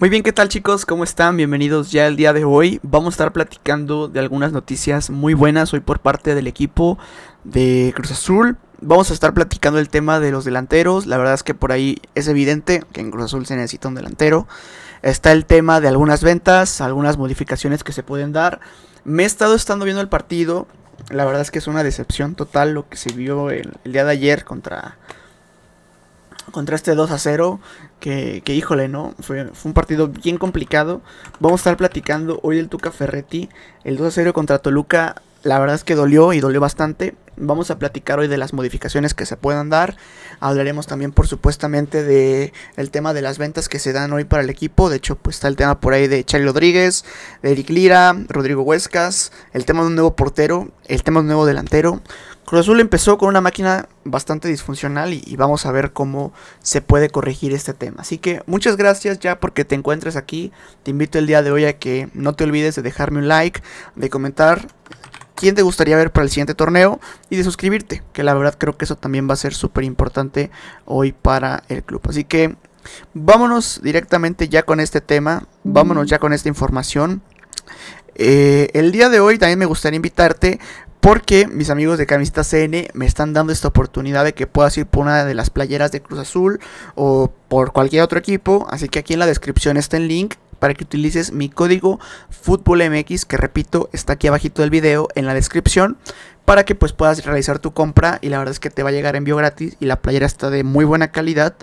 Muy bien, ¿qué tal chicos? ¿Cómo están? Bienvenidos ya el día de hoy. Vamos a estar platicando de algunas noticias muy buenas hoy por parte del equipo de Cruz Azul. Vamos a estar platicando el tema de los delanteros. La verdad es que por ahí es evidente que en Cruz Azul se necesita un delantero. Está el tema de algunas ventas, algunas modificaciones que se pueden dar. Me he estado estando viendo el partido. La verdad es que es una decepción total lo que se vio el, el día de ayer contra contra este 2 a 0. Que, híjole, ¿no? Fue, un partido bien complicado. Vamos a estar platicando hoy el Tuca Ferretti. El 2 a 0 contra Toluca, la verdad es que dolió y dolió bastante. Vamos a platicar hoy de las modificaciones que se puedan dar. Hablaremos también, por supuestamente, de el tema de las ventas que se dan hoy para el equipo. De hecho, pues está el tema por ahí de Charlie Rodríguez, de Eric Lira, Rodrigo Huescas, el tema de un nuevo portero, el tema de un nuevo delantero. Cruz Azul empezó con una máquina bastante disfuncional y, vamos a ver cómo se puede corregir este tema. Así que muchas gracias ya porque te encuentres aquí. Te invito el día de hoy a que no te olvides de dejarme un like, de comentar quién te gustaría ver para el siguiente torneo y de suscribirte, que la verdad creo que eso también va a ser súper importante hoy para el club. Así que vámonos directamente ya con este tema, vámonos mm. ya con esta información. Eh, el día de hoy también me gustaría invitarte porque mis amigos de Camiseta CN me están dando esta oportunidad de que puedas ir por una de las playeras de Cruz Azul o por cualquier otro equipo. Así que aquí en la descripción está el link para que utilices mi código FUTBOLMX que repito, está aquí abajito del video en la descripción, para que pues puedas realizar tu compra y la verdad es que te va a llegar envío gratis y la playera está de muy buena calidad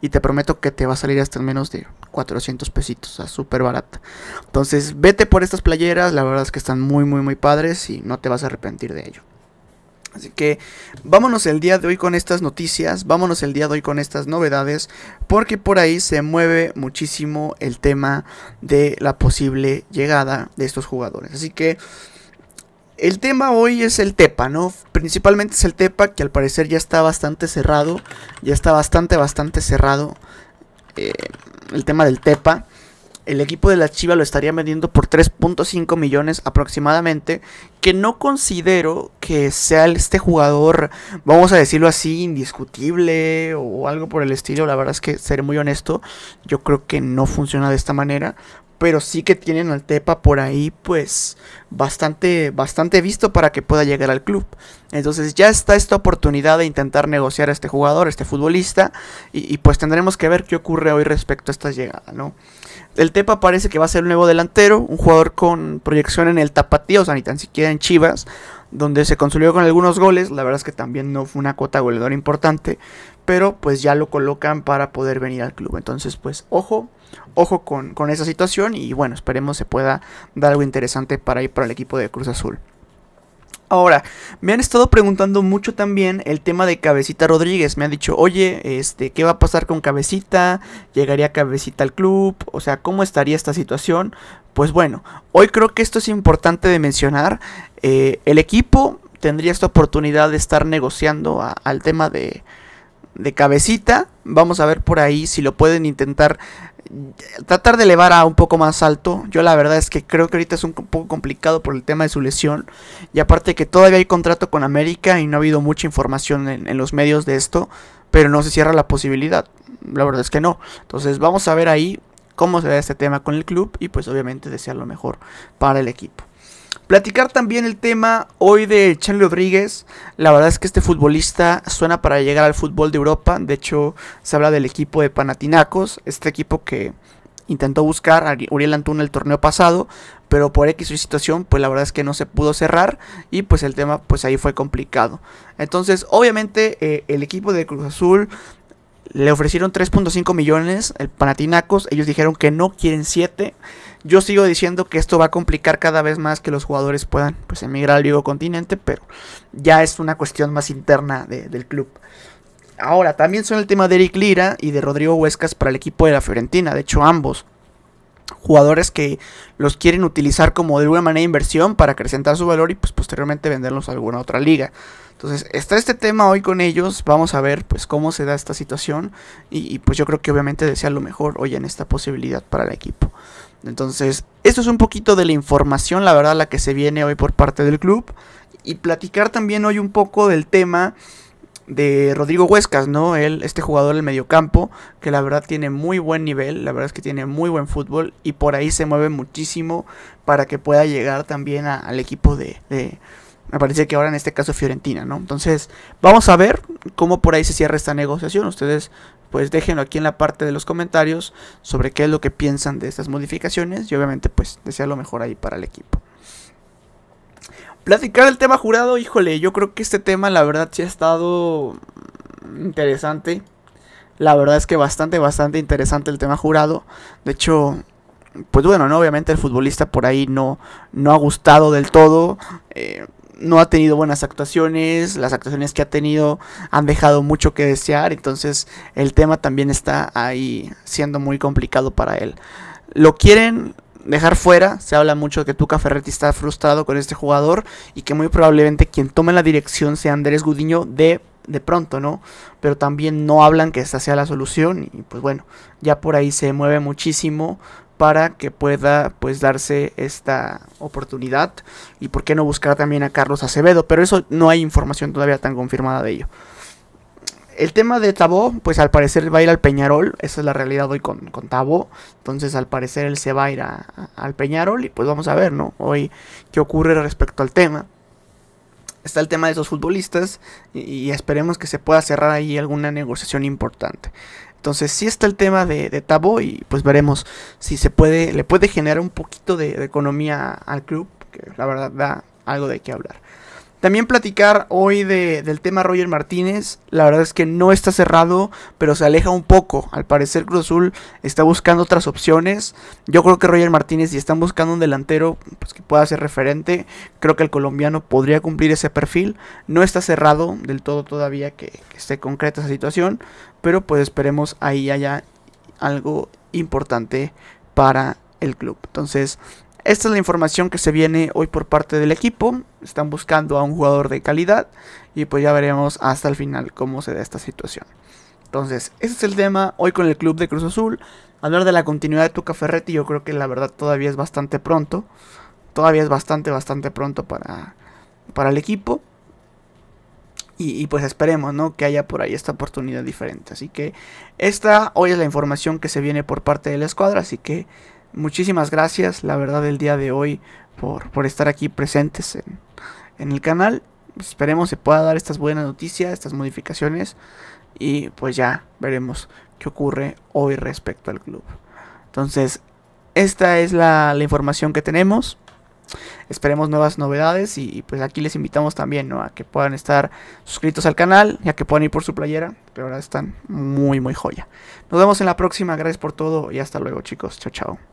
y te prometo que te va a salir hasta menos de 400 pesitos, o sea, súper barata. Entonces, vete por estas playeras, la verdad es que están muy muy muy padres y no te vas a arrepentir de ello. Así que vámonos el día de hoy con estas noticias, vámonos el día de hoy con estas novedades, porque por ahí se mueve muchísimo el tema de la posible llegada de estos jugadores. Así que el tema hoy es el Tepa, ¿no? Principalmente es el Tepa que al parecer ya está bastante cerrado, ya está bastante, bastante cerrado eh, el tema del Tepa el equipo de la Chiva lo estaría vendiendo por 3.5 millones aproximadamente, que no considero que sea este jugador, vamos a decirlo así, indiscutible o algo por el estilo, la verdad es que seré muy honesto, yo creo que no funciona de esta manera, pero sí que tienen al Tepa por ahí pues bastante bastante visto para que pueda llegar al club. Entonces ya está esta oportunidad de intentar negociar a este jugador, a este futbolista y, pues tendremos que ver qué ocurre hoy respecto a esta llegada, ¿no? El Tepa parece que va a ser un nuevo delantero, un jugador con proyección en el tapatío, o sea, ni tan siquiera en Chivas, donde se consolidó con algunos goles, la verdad es que también no fue una cuota goleadora importante, pero pues ya lo colocan para poder venir al club. Entonces, pues ojo, Ojo con, esa situación y bueno, esperemos se pueda dar algo interesante para ir para el equipo de Cruz Azul. Ahora, me han estado preguntando mucho también el tema de Cabecita Rodríguez. Me han dicho, oye, este, ¿qué va a pasar con Cabecita? ¿Llegaría Cabecita al club? O sea, ¿cómo estaría esta situación? Pues bueno, hoy creo que esto es importante de mencionar. Eh, el equipo tendría esta oportunidad de estar negociando al tema de, de cabecita. Vamos a ver por ahí si lo pueden intentar eh, tratar de elevar a un poco más alto. Yo la verdad es que creo que ahorita es un poco complicado por el tema de su lesión. Y aparte que todavía hay contrato con América y no ha habido mucha información en, los medios de esto. Pero no se cierra la posibilidad. La verdad es que no. Entonces vamos a ver ahí cómo será este tema con el club y pues obviamente desear lo mejor para el equipo. Platicar también el tema hoy de Chan Rodríguez. La verdad es que este futbolista suena para llegar al fútbol de Europa. De hecho, se habla del equipo de Panatinacos, este equipo que intentó buscar a Uriel Antuna el torneo pasado, pero por X situación, pues la verdad es que no se pudo cerrar y pues el tema pues ahí fue complicado. Entonces, obviamente eh, el equipo de Cruz Azul le ofrecieron 3.5 millones el Panatinacos, ellos dijeron que no quieren 7. Yo sigo diciendo que esto va a complicar cada vez más que los jugadores puedan pues, emigrar al ligo continente, pero ya es una cuestión más interna del club. Ahora, también son el tema de Eric Lira y de Rodrigo Huescas para el equipo de la Fiorentina, de hecho ambos jugadores que los quieren utilizar como de alguna manera inversión para acrecentar su valor y pues posteriormente venderlos a alguna otra liga. Entonces está este tema hoy con ellos, vamos a ver pues cómo se da esta situación y, pues yo creo que obviamente desea lo mejor hoy en esta posibilidad para el equipo. Entonces esto es un poquito de la información la verdad la que se viene hoy por parte del club y platicar también hoy un poco del tema de Rodrigo Huescas, ¿no? Él, este jugador del mediocampo, que la verdad tiene muy buen nivel, la verdad es que tiene muy buen fútbol y por ahí se mueve muchísimo para que pueda llegar también al equipo de, de, me parece que ahora en este caso Fiorentina, ¿no? Entonces, vamos a ver cómo por ahí se cierra esta negociación. Ustedes, pues déjenlo aquí en la parte de los comentarios sobre qué es lo que piensan de estas modificaciones y obviamente, pues, desea lo mejor ahí para el equipo. Platicar el tema jurado, híjole, yo creo que este tema la verdad sí ha estado interesante. La verdad es que bastante, bastante interesante el tema jurado. De hecho, pues bueno, ¿no? Obviamente el futbolista por ahí no, no ha gustado del todo. Eh, no ha tenido buenas actuaciones. Las actuaciones que ha tenido han dejado mucho que desear. Entonces el tema también está ahí siendo muy complicado para él. Lo quieren, dejar fuera, se habla mucho que Tuca Ferretti está frustrado con este jugador y que muy probablemente quien tome la dirección sea Andrés Gudiño de, de pronto, ¿no? Pero también no hablan que esta sea la solución y pues bueno, ya por ahí se mueve muchísimo para que pueda pues darse esta oportunidad y por qué no buscar también a Carlos Acevedo, pero eso no hay información todavía tan confirmada de ello. El tema de Tabó, pues al parecer va a ir al Peñarol. Esa es la realidad hoy con, con Tabo. Entonces al parecer él se va a ir al Peñarol y pues vamos a ver, ¿no? Hoy qué ocurre respecto al tema. Está el tema de esos futbolistas y, esperemos que se pueda cerrar ahí alguna negociación importante. Entonces sí está el tema de, Tabó Tabo y pues veremos si se puede, le puede generar un poquito de, de economía al club, que la verdad da algo de qué hablar. También platicar hoy del tema Roger Martínez. La verdad es que no está cerrado, pero se aleja un poco. Al parecer Cruz Azul está buscando otras opciones. Yo creo que Roger Martínez, si están buscando un delantero pues, que pueda ser referente, creo que el colombiano podría cumplir ese perfil. No está cerrado del todo todavía que, que esté concreta esa situación, pero pues esperemos ahí haya algo importante para el club. Entonces, esta es la información que se viene hoy por parte del equipo. Están buscando a un jugador de calidad y pues ya veremos hasta el final cómo se da esta situación. Entonces, ese es el tema hoy con el club de Cruz Azul. Hablar de la continuidad de Tuca Ferretti, yo creo que la verdad todavía es bastante pronto. Todavía es bastante, bastante pronto para, para el equipo. Y, y, pues esperemos, ¿no? Que haya por ahí esta oportunidad diferente. Así que esta hoy es la información que se viene por parte de la escuadra. Así que muchísimas gracias, la verdad, el día de hoy por, por estar aquí presentes en, el canal. Esperemos se pueda dar estas buenas noticias, estas modificaciones y pues ya veremos qué ocurre hoy respecto al club. Entonces, esta es la, información que tenemos. Esperemos nuevas novedades y, pues aquí les invitamos también a que puedan estar suscritos al canal ya que puedan ir por su playera, Pero ahora están muy muy joya. Nos vemos en la próxima, gracias por todo y hasta luego chicos, chao chao.